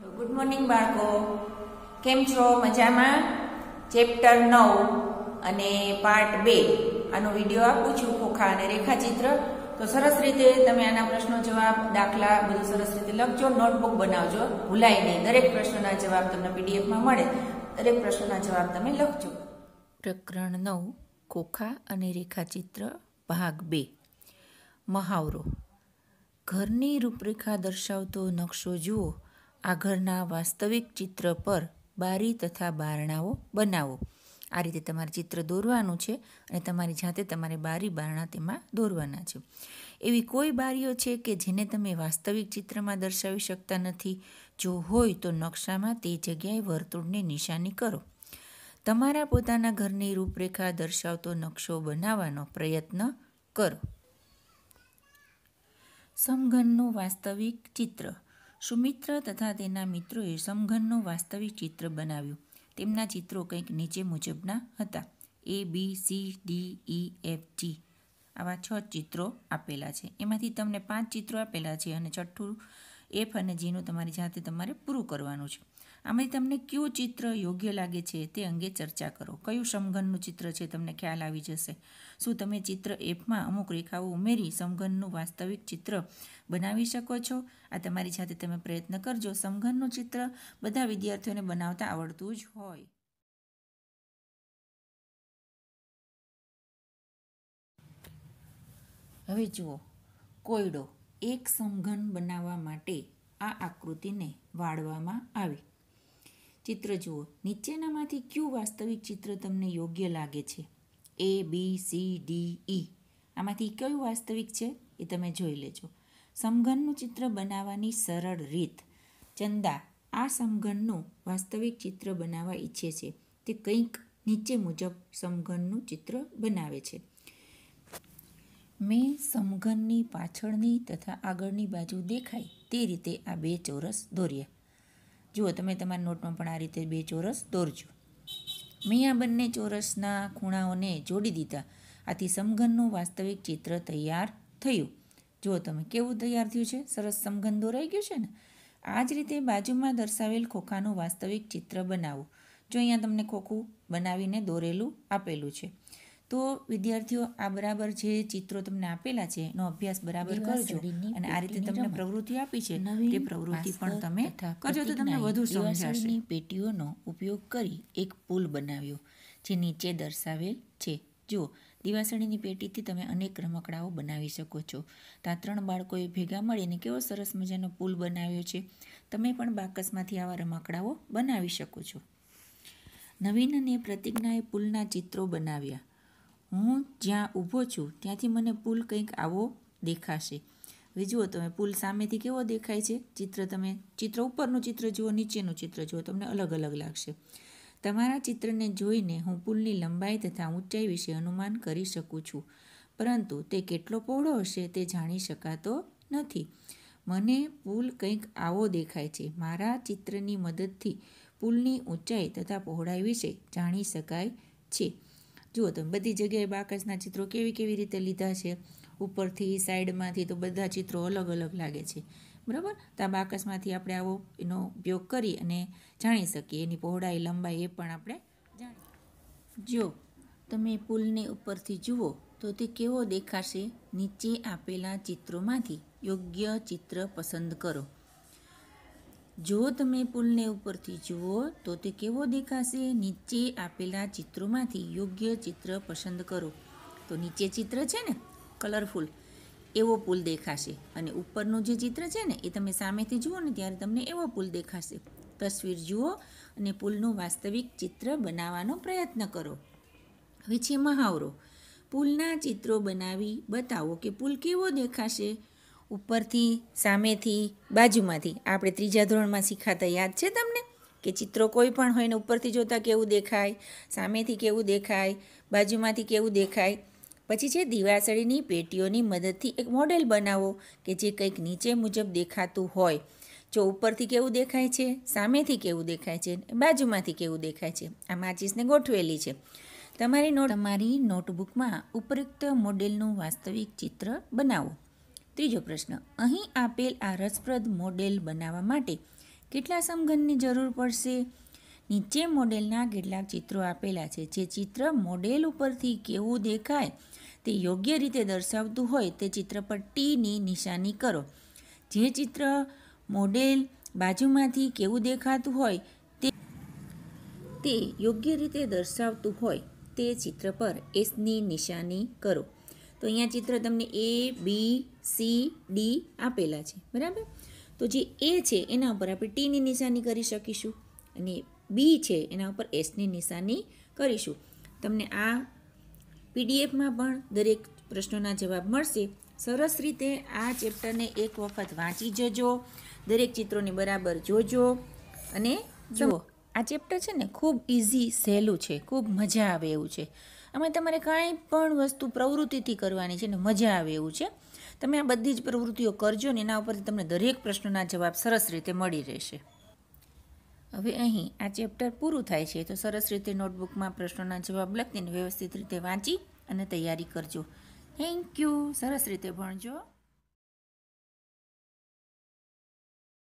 hello good morning બાળકો કેમ છો મજામાં ચેપ્ટર નવ અને પાર્ટ બે આનો વિડીયો આપું છું ખોખા અને રેખાચિત્ર તો સરસ રીતે તમે આના પ્રશ્નો જવાબ દાખલા બધું સરસ રીતે લખજો નોટબુક બનાવજો ભૂલાય નહીં દરેક પ્રશ્નના જવાબ તમને પીડીએફમાં મળે દરેક પ્રશ્નના જવાબ તમે લખજો પ્રકરણ નવ ખોખા અને રેખાચિત્ર ભાગ બે મહાવરો ઘરની રૂપરેખા દર્શાવતો નકશો જુઓ આ ઘરના વાસ્તવિક ચિત્ર પર બારી તથા બારણાઓ બનાવો આ રીતે તમારે ચિત્ર દોરવાનું છે અને તમારી જાતે તમારે બારી બારણા તેમાં દોરવાના છે એવી કોઈ બારીઓ છે કે જેને તમે વાસ્તવિક ચિત્રમાં દર્શાવી શકતા નથી જો હોય તો નકશામાં તે જગ્યાએ વર્તુળને નિશાની કરો તમારા પોતાના ઘરની રૂપરેખા દર્શાવતો નકશો બનાવવાનો પ્રયત્ન કરો સમઘનનું વાસ્તવિક ચિત્ર સુમિત્ર તથા તેના મિત્રોએ સમઘનનું વાસ્તવિક ચિત્ર બનાવ્યું તેમના ચિત્રો કંઈક નીચે મુજબના હતા A B C D E F G આવા છ ચિત્રો આપેલા છે એમાંથી તમને પાંચ ચિત્રો આપેલા છે અને છઠ્ઠું એફ અને જીનું તમારી જાતે તમારે પૂરું કરવાનું છે આમાં તમને કયું ચિત્ર યોગ્ય લાગે છે તે અંગે ચર્ચા કરો કયું સમઘનનું ચિત્ર છે તમને ખ્યાલ આવી જશે શું તમે ચિત્ર એપમાં અમુક રેખાઓ ઉમેરી સમઘનનું વાસ્તવિક ચિત્ર બનાવી શકો છો આ તમારી સાથે તમે પ્રયત્ન કરજો સમઘનનું ચિત્ર બધા વિદ્યાર્થીઓને બનાવતા આવડતું જ હોય હવે જુઓ કોયડો એક સમઘન બનાવવા માટે આ આકૃતિને વાળવામાં આવી ચિત્ર જુઓ નીચેનામાંથી કયું વાસ્તવિક ચિત્ર તમને યોગ્ય લાગે છે એ બી સી ડી ઈ આમાંથી કયું વાસ્તવિક છે એ તમે જોઈ લેજો સમઘનનું ચિત્ર બનાવવાની સરળ રીત ચંદા આ સમઘનનું વાસ્તવિક ચિત્ર બનાવવા ઈચ્છે છે તે કંઈક નીચે મુજબ સમઘનનું ચિત્ર બનાવે છે મેં સમઘનની પાછળની તથા આગળની બાજુ દેખાય તે રીતે આ બે ચોરસ દોર્યા જુઓ તમે તમારા નોટમાં પણ આ રીતે બે ચોરસ દોરજો મેં આ બંને ચોરસના ખૂણાઓને જોડી દીધા આથી સમઘનનું વાસ્તવિક ચિત્ર તૈયાર થયું જુઓ તમે કેવું તૈયાર થયું છે સરસ સમઘન દોરાઈ ગયું છે ને આ જ રીતે બાજુમાં દર્શાવેલ ખોખાનું વાસ્તવિક ચિત્ર બનાવો જો અહીંયા તમને ખોખું બનાવીને દોરેલું આપેલું છે તો વિદ્યાર્થીઓ આ બરાબર જે ચિત્રો તમને આપેલા છે એનો અભ્યાસ બરાબર કરજો અને આ રીતે તમને પ્રવૃત્તિ આપી છે તે પ્રવૃત્તિ પણ તમે કરજો તો તમને વધુ સમજાશે પેટીઓનો ઉપયોગ કરી એક પુલ બનાવ્યો જે નીચે દર્શાવેલ છે જુઓ દિવાસળીની પેટીથી તમે અનેક રમકડાઓ બનાવી શકો છો ત્યાં ત્રણ બાળકોએ ભેગા મળીને કેવો સરસ મજાનો પુલ બનાવ્યો છે તમે પણ બાકસમાંથી આવા રમકડાઓ બનાવી શકો છો નવીન અને પ્રતિજ્ઞાએ પુલના ચિત્રો બનાવ્યા હું જ્યાં ઊભો છું ત્યાંથી મને પુલ કંઈક આવો દેખાશે હવે જુઓ તમે પુલ સામેથી કેવો દેખાય છે ચિત્ર તમે ચિત્ર ઉપરનું ચિત્ર જુઓ નીચેનું ચિત્ર જુઓ તમને અલગ અલગ લાગશે તમારા ચિત્રને જોઈને હું પુલની લંબાઈ તથા ઊંચાઈ વિશે અનુમાન કરી શકું છું પરંતુ તે કેટલો પહોળો હશે તે જાણી શકાતો નથી મને પુલ કંઈક આવો દેખાય છે મારા ચિત્રની મદદથી પુલની ઊંચાઈ તથા પહોળાઈ વિશે જાણી શકાય છે જુઓ તમે બધી જગ્યાએ બાકસના ચિત્રો કેવી કેવી રીતે લીધા છે ઉપરથી સાઈડમાંથી તો બધા ચિત્રો અલગ અલગ લાગે છે બરાબર તો આ બાકસમાંથી આપણે આવો એનો ઉપયોગ કરી અને જાણી શકીએ એની પહોળાઈ લંબાઈ એ પણ આપણે જાણી જો તમે પુલને ઉપરથી જુઓ તો તે કેવો દેખાશે નીચે આપેલા ચિત્રોમાંથી યોગ્ય ચિત્ર પસંદ કરો જો તમે પુલને ઉપરથી જુઓ તો તે કેવો દેખાશે નીચે આપેલા ચિત્રોમાંથી યોગ્ય ચિત્ર પસંદ કરો તો નીચે ચિત્ર છે ને કલરફુલ એવો પુલ દેખાશે અને ઉપરનું જે ચિત્ર છે ને એ તમે સામેથી જુઓ ને ત્યારે તમને એવો પુલ દેખાશે તસવીર જુઓ અને પુલનું વાસ્તવિક ચિત્ર બનાવવાનો પ્રયત્ન કરો હવે છે મહાવરો પુલના ચિત્રો બનાવી બતાવો કે પુલ કેવો દેખાશે ઉપરથી સામેથી બાજુમાંથી આપણે ત્રીજા ધોરણમાં શીખાતા યાદ છે તમને કે ચિત્રો કોઈ પણ હોય ને ઉપરથી જોતાં કેવું દેખાય સામેથી કેવું દેખાય બાજુમાંથી કેવું દેખાય પછી છે દિવાસળીની પેટીઓની મદદથી એક મોડેલ બનાવો કે જે કંઈક નીચે મુજબ દેખાતું હોય જો ઉપરથી કેવું દેખાય છે સામેથી કેવું દેખાય છે બાજુમાંથી કેવું દેખાય છે આ માચિસને ગોઠવેલી છે તમારી નોટ તમારી નોટબુકમાં ઉપરોક્ત મોડેલનું વાસ્તવિક ચિત્ર બનાવો ત્રીજો પ્રશ્ન અહીં આપેલ આ રસપ્રદ મોડેલ બનાવવા માટે કેટલા સમઘનની જરૂર પડશે નીચે મોડેલના કેટલાક ચિત્રો આપેલા છે જે ચિત્ર મોડેલ ઉપરથી કેવું દેખાય તે યોગ્ય રીતે દર્શાવતું હોય તે ચિત્ર પર ટીની નિશાની કરો જે ચિત્ર મોડેલ બાજુમાંથી કેવું દેખાતું હોય તે તે યોગ્ય રીતે દર્શાવતું હોય તે ચિત્ર પર એસની નિશાની કરો તો અહીંયા ચિત્ર તમને એ બી સી ડી આપેલા છે બરાબર તો જે એ છે એના ઉપર આપણે ટીની નિશાની કરી શકીશું અને બી છે એના ઉપર એસની નિશાની કરીશું તમને આ પીડીએફમાં પણ દરેક પ્રશ્નોના જવાબ મળશે સરસ રીતે આ ચેપ્ટરને એક વખત વાંચી જજો દરેક ચિત્રોને બરાબર જોજો અને જુઓ આ ચેપ્ટર છે ને ખૂબ ઇઝી સહેલું છે ખૂબ મજા આવે એવું છે આમાં તમારે કાંઈ પણ વસ્તુ પ્રવૃત્તિથી કરવાની છે ને મજા આવે એવું છે તમે આ બધી જ પ્રવૃત્તિઓ કરજો ને એના ઉપરથી તમને દરેક પ્રશ્નોના જવાબ સરસ રીતે મળી રહેશે હવે અહીં આ ચેપ્ટર પૂરું થાય છે તો સરસ રીતે નોટબુકમાં પ્રશ્નોના જવાબ લખીને વ્યવસ્થિત રીતે વાંચી અને તૈયારી કરજો થેન્ક યુ સરસ રીતે ભણજો